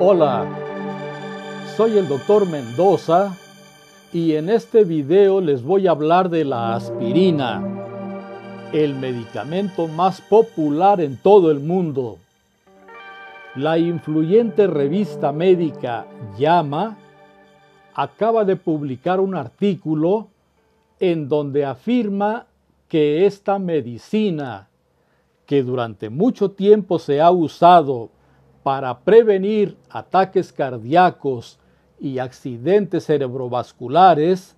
Hola, soy el doctor Mendoza y en este video les voy a hablar de la aspirina, el medicamento más popular en todo el mundo. La influyente revista médica Llama acaba de publicar un artículo en donde afirma que esta medicina, que durante mucho tiempo se ha usado para prevenir ataques cardíacos y accidentes cerebrovasculares,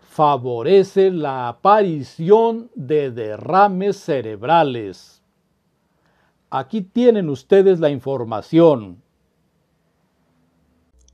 favorece la aparición de derrames cerebrales. Aquí tienen ustedes la información.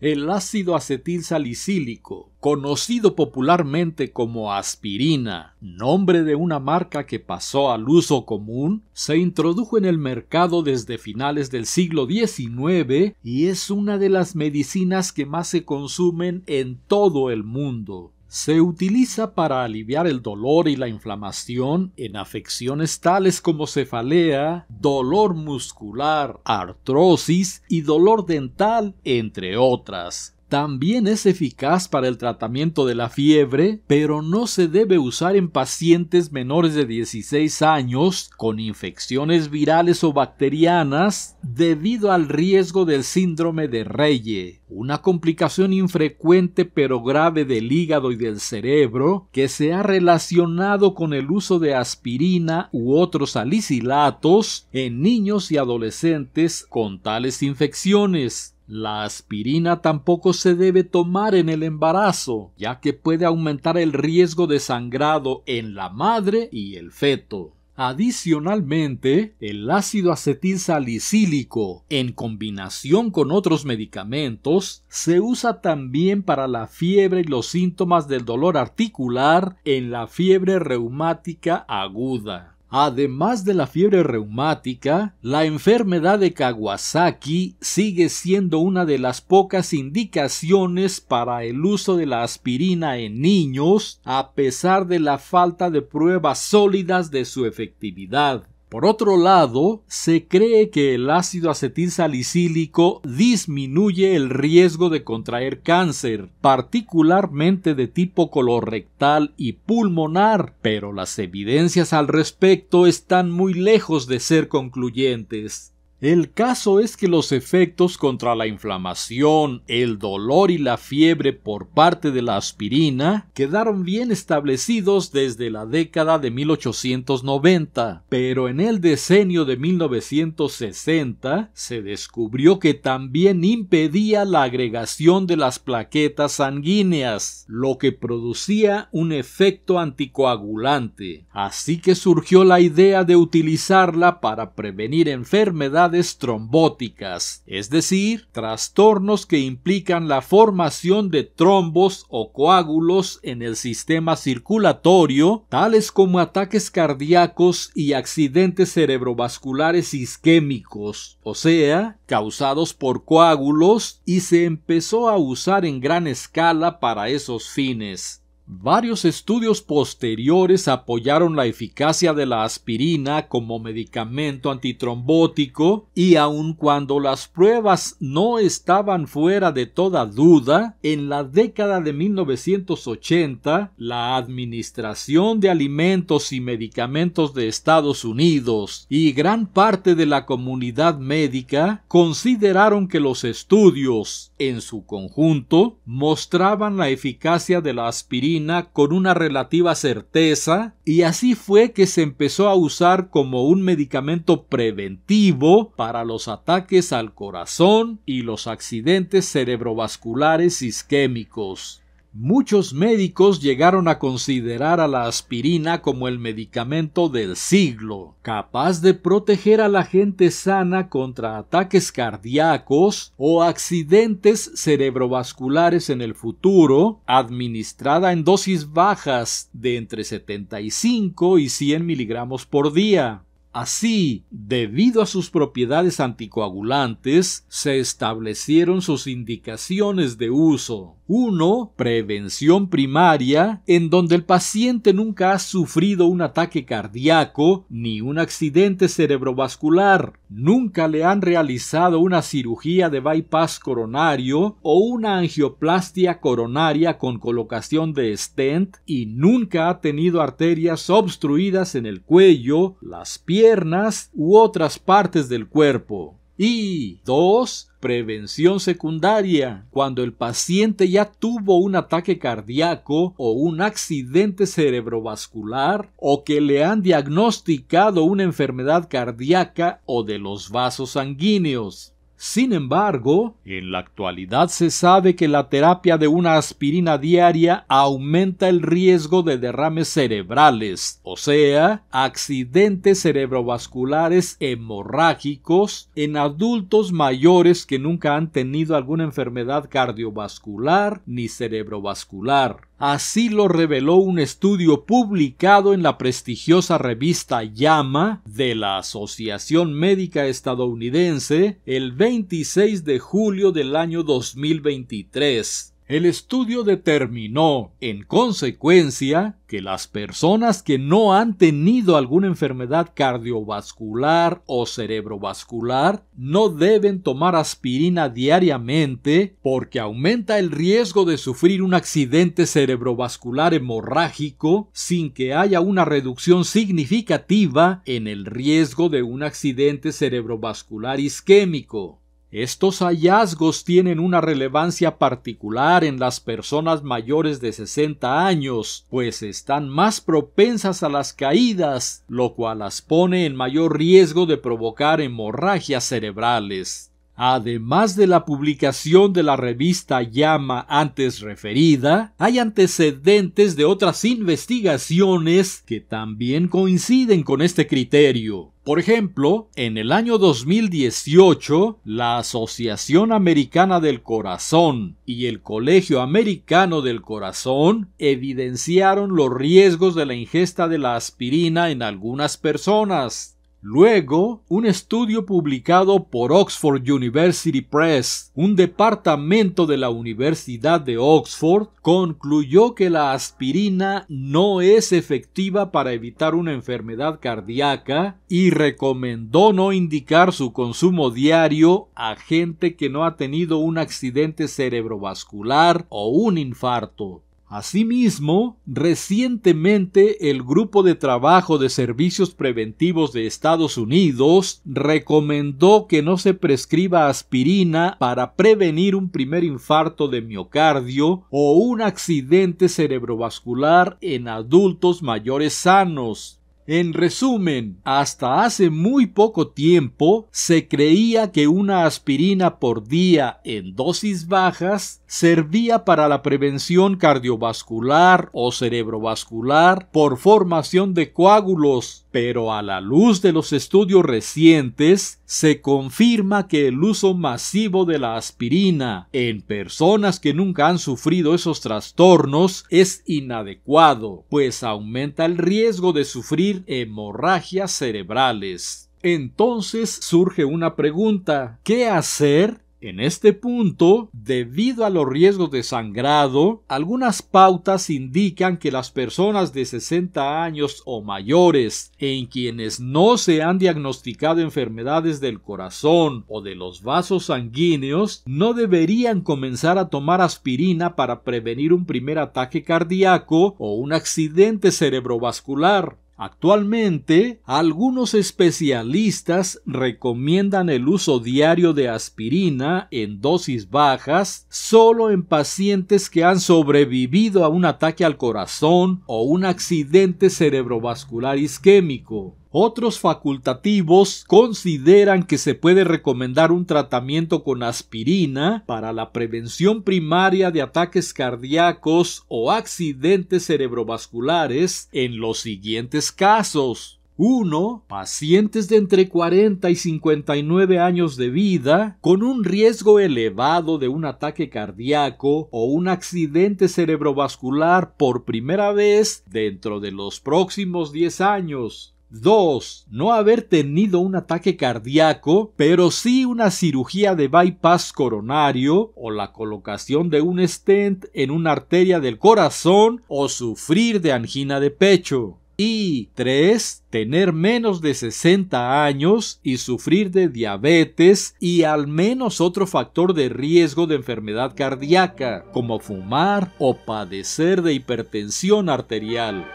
El ácido acetil salicílico conocido popularmente como aspirina, nombre de una marca que pasó al uso común, se introdujo en el mercado desde finales del siglo XIX y es una de las medicinas que más se consumen en todo el mundo. Se utiliza para aliviar el dolor y la inflamación en afecciones tales como cefalea, dolor muscular, artrosis y dolor dental, entre otras. También es eficaz para el tratamiento de la fiebre, pero no se debe usar en pacientes menores de 16 años con infecciones virales o bacterianas debido al riesgo del síndrome de Reye, una complicación infrecuente pero grave del hígado y del cerebro que se ha relacionado con el uso de aspirina u otros salicilatos en niños y adolescentes con tales infecciones. La aspirina tampoco se debe tomar en el embarazo, ya que puede aumentar el riesgo de sangrado en la madre y el feto. Adicionalmente, el ácido acetil salicílico, en combinación con otros medicamentos, se usa también para la fiebre y los síntomas del dolor articular en la fiebre reumática aguda. Además de la fiebre reumática, la enfermedad de Kawasaki sigue siendo una de las pocas indicaciones para el uso de la aspirina en niños, a pesar de la falta de pruebas sólidas de su efectividad. Por otro lado, se cree que el ácido acetilsalicílico disminuye el riesgo de contraer cáncer, particularmente de tipo colorectal y pulmonar, pero las evidencias al respecto están muy lejos de ser concluyentes. El caso es que los efectos contra la inflamación, el dolor y la fiebre por parte de la aspirina quedaron bien establecidos desde la década de 1890, pero en el decenio de 1960 se descubrió que también impedía la agregación de las plaquetas sanguíneas, lo que producía un efecto anticoagulante. Así que surgió la idea de utilizarla para prevenir enfermedades trombóticas, es decir, trastornos que implican la formación de trombos o coágulos en el sistema circulatorio, tales como ataques cardíacos y accidentes cerebrovasculares isquémicos, o sea, causados por coágulos, y se empezó a usar en gran escala para esos fines. Varios estudios posteriores apoyaron la eficacia de la aspirina como medicamento antitrombótico y aun cuando las pruebas no estaban fuera de toda duda, en la década de 1980 la Administración de Alimentos y Medicamentos de Estados Unidos y gran parte de la comunidad médica consideraron que los estudios en su conjunto mostraban la eficacia de la aspirina con una relativa certeza y así fue que se empezó a usar como un medicamento preventivo para los ataques al corazón y los accidentes cerebrovasculares isquémicos. Muchos médicos llegaron a considerar a la aspirina como el medicamento del siglo, capaz de proteger a la gente sana contra ataques cardíacos o accidentes cerebrovasculares en el futuro, administrada en dosis bajas de entre 75 y 100 miligramos por día. Así, debido a sus propiedades anticoagulantes, se establecieron sus indicaciones de uso. 1. prevención primaria, en donde el paciente nunca ha sufrido un ataque cardíaco ni un accidente cerebrovascular, nunca le han realizado una cirugía de bypass coronario o una angioplastia coronaria con colocación de stent y nunca ha tenido arterias obstruidas en el cuello, las piernas u otras partes del cuerpo. Y 2. prevención secundaria. Cuando el paciente ya tuvo un ataque cardíaco o un accidente cerebrovascular o que le han diagnosticado una enfermedad cardíaca o de los vasos sanguíneos. Sin embargo, en la actualidad se sabe que la terapia de una aspirina diaria aumenta el riesgo de derrames cerebrales, o sea, accidentes cerebrovasculares hemorrágicos en adultos mayores que nunca han tenido alguna enfermedad cardiovascular ni cerebrovascular. Así lo reveló un estudio publicado en la prestigiosa revista Llama de la Asociación Médica Estadounidense el 20 26 de julio del año 2023. El estudio determinó, en consecuencia, que las personas que no han tenido alguna enfermedad cardiovascular o cerebrovascular no deben tomar aspirina diariamente porque aumenta el riesgo de sufrir un accidente cerebrovascular hemorrágico sin que haya una reducción significativa en el riesgo de un accidente cerebrovascular isquémico. Estos hallazgos tienen una relevancia particular en las personas mayores de 60 años, pues están más propensas a las caídas, lo cual las pone en mayor riesgo de provocar hemorragias cerebrales. Además de la publicación de la revista Llama antes referida, hay antecedentes de otras investigaciones que también coinciden con este criterio. Por ejemplo, en el año 2018, la Asociación Americana del Corazón y el Colegio Americano del Corazón evidenciaron los riesgos de la ingesta de la aspirina en algunas personas, Luego, un estudio publicado por Oxford University Press, un departamento de la Universidad de Oxford, concluyó que la aspirina no es efectiva para evitar una enfermedad cardíaca y recomendó no indicar su consumo diario a gente que no ha tenido un accidente cerebrovascular o un infarto. Asimismo, recientemente el Grupo de Trabajo de Servicios Preventivos de Estados Unidos recomendó que no se prescriba aspirina para prevenir un primer infarto de miocardio o un accidente cerebrovascular en adultos mayores sanos. En resumen, hasta hace muy poco tiempo se creía que una aspirina por día en dosis bajas servía para la prevención cardiovascular o cerebrovascular por formación de coágulos pero a la luz de los estudios recientes, se confirma que el uso masivo de la aspirina en personas que nunca han sufrido esos trastornos es inadecuado, pues aumenta el riesgo de sufrir hemorragias cerebrales. Entonces surge una pregunta, ¿qué hacer en este punto, debido a los riesgos de sangrado, algunas pautas indican que las personas de 60 años o mayores en quienes no se han diagnosticado enfermedades del corazón o de los vasos sanguíneos no deberían comenzar a tomar aspirina para prevenir un primer ataque cardíaco o un accidente cerebrovascular. Actualmente, algunos especialistas recomiendan el uso diario de aspirina en dosis bajas solo en pacientes que han sobrevivido a un ataque al corazón o un accidente cerebrovascular isquémico. Otros facultativos consideran que se puede recomendar un tratamiento con aspirina para la prevención primaria de ataques cardíacos o accidentes cerebrovasculares en los siguientes casos. 1. Pacientes de entre 40 y 59 años de vida con un riesgo elevado de un ataque cardíaco o un accidente cerebrovascular por primera vez dentro de los próximos 10 años. 2. No haber tenido un ataque cardíaco, pero sí una cirugía de bypass coronario o la colocación de un stent en una arteria del corazón o sufrir de angina de pecho. Y 3. Tener menos de 60 años y sufrir de diabetes y al menos otro factor de riesgo de enfermedad cardíaca, como fumar o padecer de hipertensión arterial.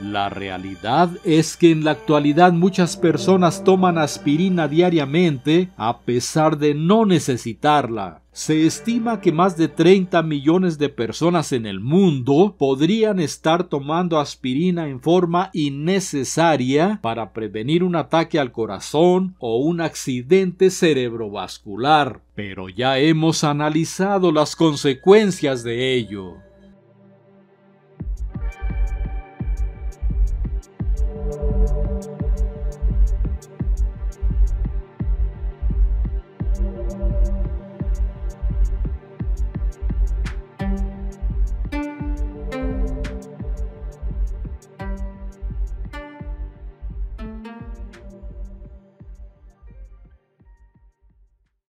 La realidad es que en la actualidad muchas personas toman aspirina diariamente a pesar de no necesitarla. Se estima que más de 30 millones de personas en el mundo podrían estar tomando aspirina en forma innecesaria para prevenir un ataque al corazón o un accidente cerebrovascular. Pero ya hemos analizado las consecuencias de ello. thank you